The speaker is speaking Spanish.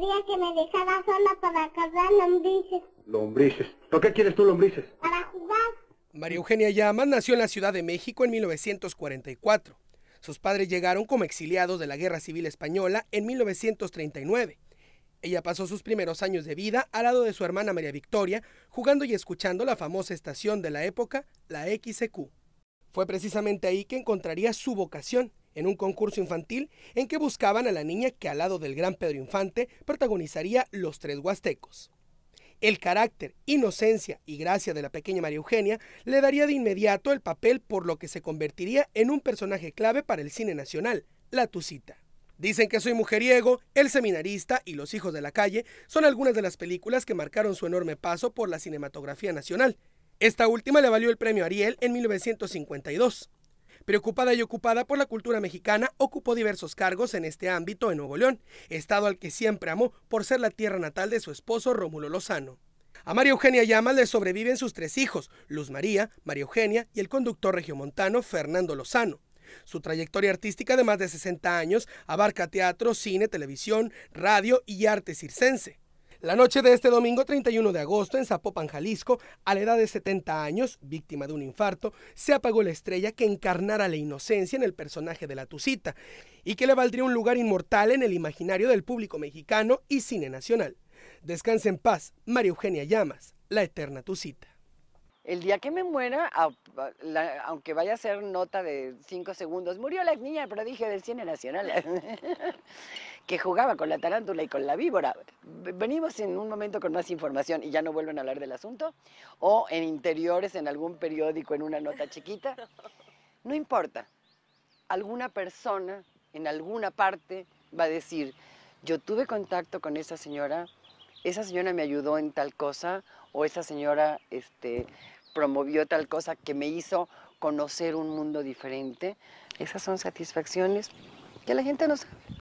María que me dejara sola para cazar lombrices. Lombrices. qué quieres tú lombrices? Para jugar. María Eugenia Llamas nació en la Ciudad de México en 1944. Sus padres llegaron como exiliados de la Guerra Civil Española en 1939. Ella pasó sus primeros años de vida al lado de su hermana María Victoria, jugando y escuchando la famosa estación de la época, la XQ. Fue precisamente ahí que encontraría su vocación, en un concurso infantil en que buscaban a la niña que al lado del gran Pedro Infante protagonizaría Los Tres Huastecos. El carácter, inocencia y gracia de la pequeña María Eugenia le daría de inmediato el papel por lo que se convertiría en un personaje clave para el cine nacional, La Tucita. Dicen que soy mujeriego, El Seminarista y Los Hijos de la Calle son algunas de las películas que marcaron su enorme paso por la cinematografía nacional. Esta última le valió el premio Ariel en 1952. Preocupada y ocupada por la cultura mexicana, ocupó diversos cargos en este ámbito en Nuevo León, estado al que siempre amó por ser la tierra natal de su esposo Rómulo Lozano. A María Eugenia Llamas le sobreviven sus tres hijos, Luz María, María Eugenia y el conductor regiomontano Fernando Lozano. Su trayectoria artística de más de 60 años abarca teatro, cine, televisión, radio y arte circense. La noche de este domingo 31 de agosto en Zapopan, Jalisco, a la edad de 70 años, víctima de un infarto, se apagó la estrella que encarnara la inocencia en el personaje de la Tucita y que le valdría un lugar inmortal en el imaginario del público mexicano y cine nacional. Descanse en paz, María Eugenia Llamas, la eterna Tucita el día que me muera, aunque vaya a ser nota de cinco segundos, murió la niña prodigio del cine nacional, que jugaba con la tarántula y con la víbora. Venimos en un momento con más información y ya no vuelven a hablar del asunto, o en interiores, en algún periódico, en una nota chiquita. No importa, alguna persona en alguna parte va a decir, yo tuve contacto con esa señora, esa señora me ayudó en tal cosa, o esa señora este, promovió tal cosa que me hizo conocer un mundo diferente. Esas son satisfacciones que la gente no sabe.